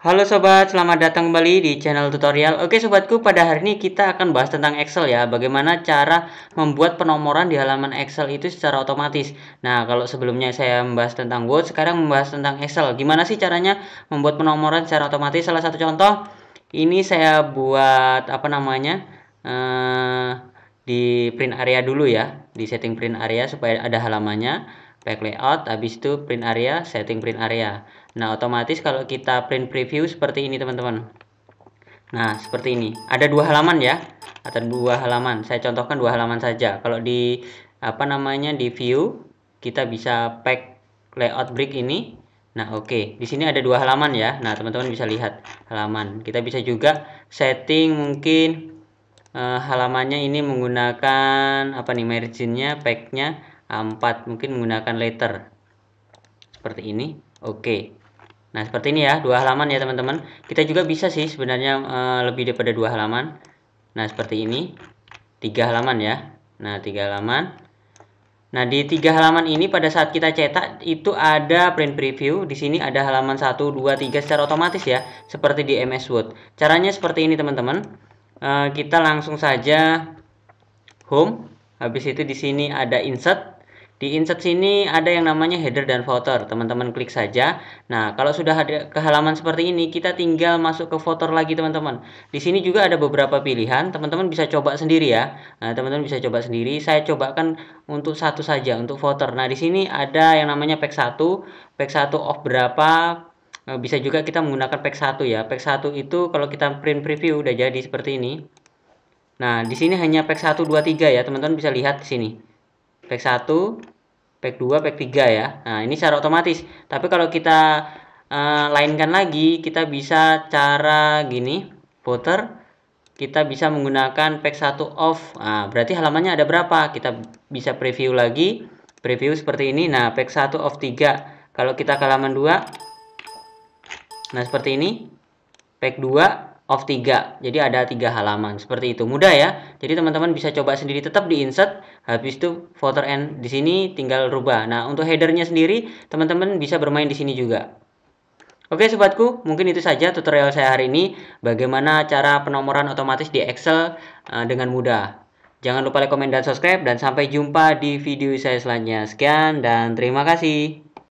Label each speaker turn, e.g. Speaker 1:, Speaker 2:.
Speaker 1: Halo sobat, selamat datang kembali di channel tutorial. Oke sobatku, pada hari ini kita akan bahas tentang Excel ya, bagaimana cara membuat penomoran di halaman Excel itu secara otomatis. Nah, kalau sebelumnya saya membahas tentang Word, sekarang membahas tentang Excel. Gimana sih caranya membuat penomoran secara otomatis? Salah satu contoh, ini saya buat apa namanya? Eh, di print area dulu ya, di setting print area supaya ada halamannya pack layout habis itu print area setting print area nah otomatis kalau kita print preview seperti ini teman-teman nah seperti ini ada dua halaman ya atau dua halaman saya contohkan dua halaman saja kalau di apa namanya di view kita bisa pack layout brick ini nah oke okay. di sini ada dua halaman ya nah teman-teman bisa lihat halaman kita bisa juga setting mungkin uh, halamannya ini menggunakan apa nih marginnya packnya A4 mungkin menggunakan letter seperti ini oke nah seperti ini ya dua halaman ya teman-teman kita juga bisa sih sebenarnya e, lebih daripada dua halaman nah seperti ini tiga halaman ya nah tiga halaman nah di tiga halaman ini pada saat kita cetak itu ada print preview di sini ada halaman 1 2 3 secara otomatis ya seperti di MS Word caranya seperti ini teman-teman e, kita langsung saja home habis itu di sini ada insert di insert sini ada yang namanya header dan footer. Teman-teman klik saja. Nah, kalau sudah ada ke halaman seperti ini, kita tinggal masuk ke footer lagi, teman-teman. Di sini juga ada beberapa pilihan. Teman-teman bisa coba sendiri ya. Nah, teman-teman bisa coba sendiri. Saya cobakan untuk satu saja, untuk footer. Nah, di sini ada yang namanya pack 1. Pack 1 off berapa, eh, bisa juga kita menggunakan pack 1 ya. Pack 1 itu kalau kita print preview udah jadi seperti ini. Nah, di sini hanya pack 1 2 3 ya, teman-teman bisa lihat di sini pack 1, pack 2, pack 3 ya. Nah, ini secara otomatis. Tapi kalau kita uh, lainkan lagi, kita bisa cara gini, voter kita bisa menggunakan pack 1 off. Nah, berarti halamannya ada berapa? Kita bisa preview lagi. Preview seperti ini. Nah, pack 1 off 3. Kalau kita ke halaman 2. Nah, seperti ini. Pack 2 of 3. Jadi ada tiga halaman. Seperti itu. Mudah ya. Jadi teman-teman bisa coba sendiri tetap di insert habis itu footer and di sini tinggal rubah. Nah, untuk headernya sendiri teman-teman bisa bermain di sini juga. Oke sobatku, mungkin itu saja tutorial saya hari ini bagaimana cara penomoran otomatis di Excel uh, dengan mudah. Jangan lupa like, komen, dan subscribe dan sampai jumpa di video saya selanjutnya. Sekian dan terima kasih.